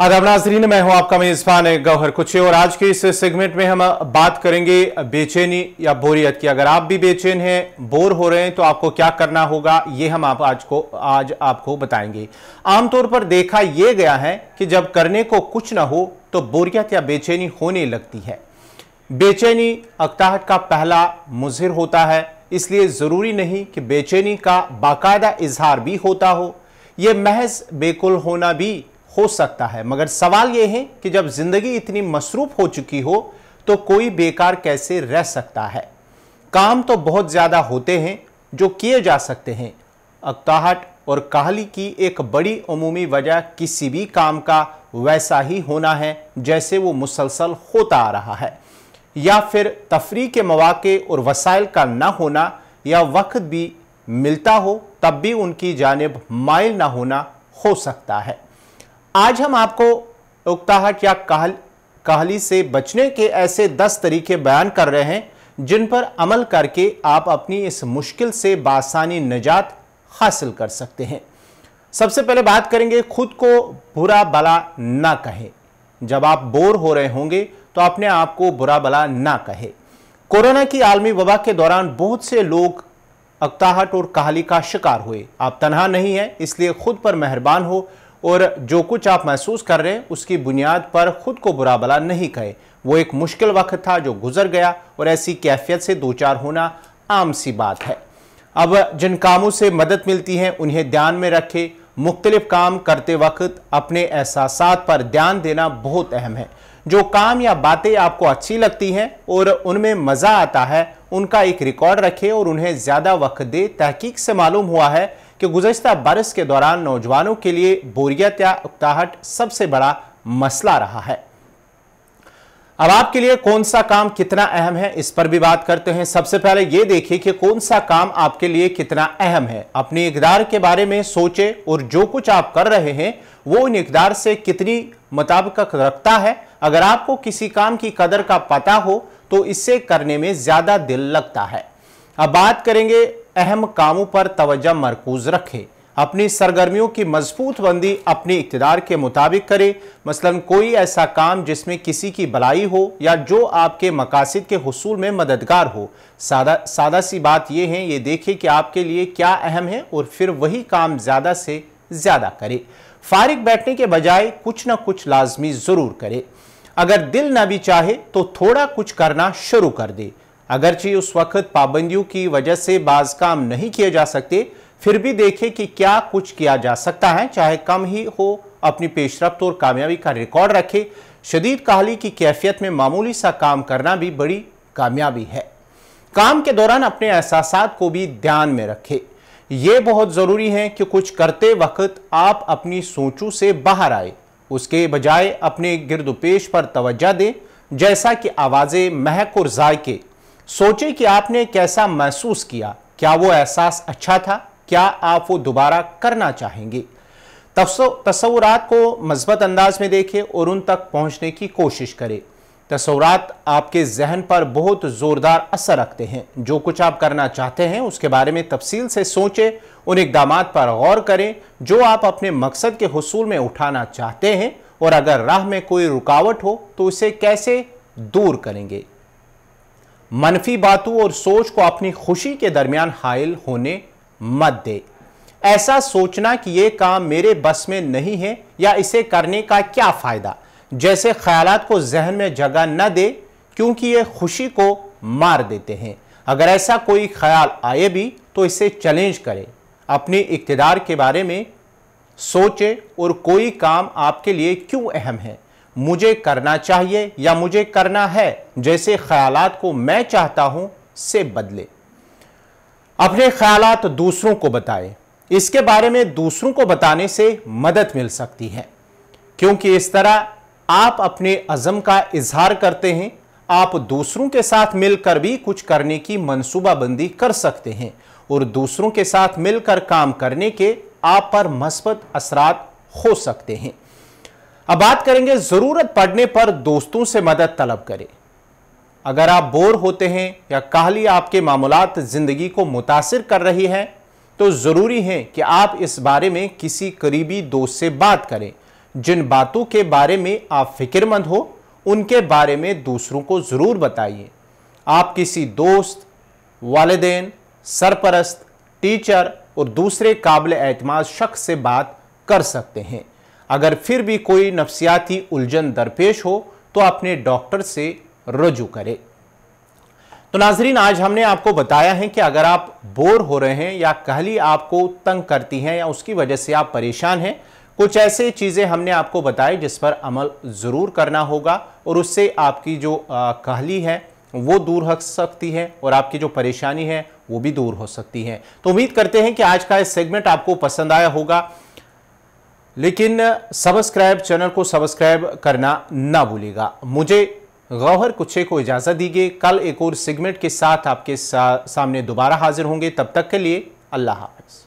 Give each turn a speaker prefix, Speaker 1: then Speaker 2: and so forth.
Speaker 1: आदाब नाजरीन मैं हूं आपका मेज़बान गौहर कुचे और आज के इस सेगमेंट में हम बात करेंगे बेचैनी या बोरियत की अगर आप भी बेचैन हैं बोर हो रहे हैं तो आपको क्या करना होगा ये हम आप आज को आज आपको बताएंगे आमतौर पर देखा ये गया है कि जब करने को कुछ ना हो तो बोरियत या बेचैनी होने लगती है बेचैनी अक्ताहट का पहला मुजहर होता है इसलिए ज़रूरी नहीं कि बेचैनी का बाकायदा इजहार भी होता हो ये महज बेकुल होना भी हो सकता है मगर सवाल यह है कि जब जिंदगी इतनी मसरूफ हो चुकी हो तो कोई बेकार कैसे रह सकता है काम तो बहुत ज़्यादा होते हैं जो किए जा सकते हैं अक्ताहट और काहली की एक बड़ी अमूमी वजह किसी भी काम का वैसा ही होना है जैसे वो मुसलसल होता आ रहा है या फिर तफरी के मौाक़े और वसाइल का ना होना या वक्त भी मिलता हो तब भी उनकी जानब माइल ना होना हो सकता है आज हम आपको उक्ताहट या कहल कहली से बचने के ऐसे 10 तरीके बयान कर रहे हैं जिन पर अमल करके आप अपनी इस मुश्किल से बासानी निजात हासिल कर सकते हैं सबसे पहले बात करेंगे खुद को बुरा भला ना कहें जब आप बोर हो रहे होंगे तो अपने आप को बुरा भला ना कहे कोरोना की आलमी वबा के दौरान बहुत से लोग अक्ताहट और कहाली का शिकार हुए आप तनहा नहीं हैं इसलिए खुद पर मेहरबान हो और जो कुछ आप महसूस कर रहे हैं उसकी बुनियाद पर खुद को बुरा भला नहीं कहे वो एक मुश्किल वक्त था जो गुजर गया और ऐसी कैफियत से दो चार होना आम सी बात है अब जिन कामों से मदद मिलती है उन्हें ध्यान में रखें मुख्तलिफ काम करते वक्त अपने एहसास पर ध्यान देना बहुत अहम है जो काम या बातें आपको अच्छी लगती हैं और उनमें मज़ा आता है उनका एक रिकॉर्ड रखें और उन्हें ज़्यादा वक्त दे तहकीक से मालूम हुआ है कि गुजशत बारिश के दौरान नौजवानों के लिए बोरियत या उकताहट सबसे बड़ा मसला रहा है अब आपके लिए कौन सा काम कितना अहम है इस पर भी बात करते हैं सबसे पहले ये देखिए कि कौन सा काम आपके लिए कितना अहम है अपने इकदार के बारे में सोचें और जो कुछ आप कर रहे हैं वो इन इकदार से कितनी मुताबिक रखता है अगर आपको किसी काम की कदर का पता हो तो इसे करने में ज़्यादा दिल लगता है अब बात करेंगे अहम कामों पर तोज्जा मरकूज रखे अपनी सरगर्मियों की मजबूत बंदी अपने इकतदार के मुताबिक करें मसलन कोई ऐसा काम जिसमें किसी की भलाई हो या जो आपके मकासद के हसूल में मददगार हो सादा सादा सी बात यह है ये देखें कि आपके लिए क्या अहम है और फिर वही काम ज़्यादा से ज़्यादा करे फारिग बैठने के बजाय कुछ ना कुछ लाजमी ज़रूर करे अगर दिल ना भी चाहे तो थोड़ा कुछ करना शुरू कर दे अगरचे उस वक्त पाबंदियों की वजह से बाज काम नहीं किए जा सकते फिर भी देखें कि क्या कुछ किया जा सकता है चाहे कम ही हो अपनी पेशरफ्त और कामयाबी का रिकॉर्ड रखें शदीद कहाली की कैफियत में मामूली सा काम करना भी बड़ी कामयाबी है काम के दौरान अपने एहसास को भी ध्यान में रखें ये बहुत ज़रूरी है कि कुछ करते वक्त आप अपनी सोचों से बाहर आए उसके बजाय अपने गिरदोपेश पर तोज्जा दें जैसा कि आवाज़ें महक और जायके सोचें कि आपने कैसा महसूस किया क्या वो एहसास अच्छा था क्या आप वो दोबारा करना चाहेंगे तस्वुरात को मजबत अंदाज में देखें और उन तक पहुंचने की कोशिश करें तस्वुरात आपके जहन पर बहुत ज़ोरदार असर रखते हैं जो कुछ आप करना चाहते हैं उसके बारे में तफसील से सोचें उन इकदाम पर गौर करें जो आप अपने मकसद के हसूल में उठाना चाहते हैं और अगर राह में कोई रुकावट हो तो उसे कैसे दूर करेंगे मनफी बातों और सोच को अपनी खुशी के दरमियान हायल होने मत दे ऐसा सोचना कि ये काम मेरे बस में नहीं है या इसे करने का क्या फ़ायदा जैसे ख्याल को जहन में जगह न दे क्योंकि ये खुशी को मार देते हैं अगर ऐसा कोई ख्याल आए भी तो इसे चैलेंज करें अपने इकतदार के बारे में सोचें और कोई काम आपके लिए क्यों अहम है मुझे करना चाहिए या मुझे करना है जैसे ख्यालात को मैं चाहता हूं से बदले अपने ख्यालात दूसरों को बताएं इसके बारे में दूसरों को बताने से मदद मिल सकती है क्योंकि इस तरह आप अपने अज़म का इजहार करते हैं आप दूसरों के साथ मिलकर भी कुछ करने की मनसूबाबंदी कर सकते हैं और दूसरों के साथ मिलकर काम करने के आप पर मस्बत असरात हो सकते हैं अब बात करेंगे जरूरत पड़ने पर दोस्तों से मदद तलब करें अगर आप बोर होते हैं या काहली आपके मामूलत ज़िंदगी को मुतासर कर रही है तो ज़रूरी है कि आप इस बारे में किसी करीबी दोस्त से बात करें जिन बातों के बारे में आप फिक्रमंद हो उनके बारे में दूसरों को ज़रूर बताइए आप किसी दोस्त वालदेन सरपरस्त टीचर और दूसरे काबिल एतम शख्स से बात कर सकते हैं अगर फिर भी कोई नफसियाती उलझन दरपेश हो तो अपने डॉक्टर से रजू करें तो नाजरीन आज हमने आपको बताया है कि अगर आप बोर हो रहे हैं या कहली आपको तंग करती हैं या उसकी वजह से आप परेशान हैं कुछ ऐसे चीज़ें हमने आपको बताई जिस पर अमल ज़रूर करना होगा और उससे आपकी जो कहली है वो दूर हो सकती है और आपकी जो परेशानी है वो भी दूर हो सकती है तो उम्मीद करते हैं कि आज का ये सेगमेंट आपको पसंद आया होगा लेकिन सब्सक्राइब चैनल को सब्सक्राइब करना ना भूलेगा मुझे गौहर कुछे को इजाज़त दीजिए कल एक और सेगमेंट के साथ आपके सा, सामने दोबारा हाजिर होंगे तब तक के लिए अल्लाह हाफिज़